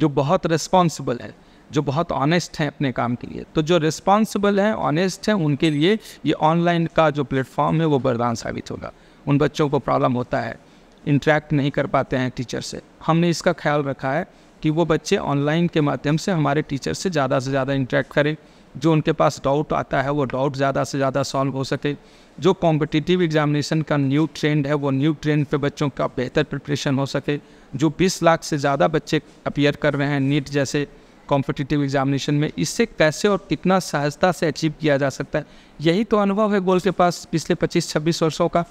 जो बहुत रिस्पॉन्सिबल है जो बहुत ऑनेस्ट हैं अपने काम के लिए तो जो रिस्पॉन्सिबल हैं ऑनेस्ट हैं उनके लिए ये ऑनलाइन का जो प्लेटफॉर्म है वो बरदान साबित होगा उन बच्चों को प्रॉब्लम होता है इंटरेक्ट नहीं कर पाते हैं टीचर से हमने इसका ख्याल रखा है कि वो बच्चे ऑनलाइन के माध्यम से हमारे टीचर से ज़्यादा से ज़्यादा इंटरेक्ट करें जो उनके पास डाउट आता है वो डाउट ज़्यादा से ज़्यादा सॉल्व हो सके जो कॉम्पिटिटिव एग्जामिनेशन का न्यू ट्रेंड है वो न्यू ट्रेंड पे बच्चों का बेहतर प्रिपरेशन हो सके जो 20 लाख से ज़्यादा बच्चे अपियर कर रहे हैं नीट जैसे कॉम्पिटिटिव एग्जामिनेशन में इससे कैसे और कितना सहजता से अचीव किया जा सकता है यही तो अनुभव है गोल के पास पिछले पच्चीस छब्बीस वर्षों का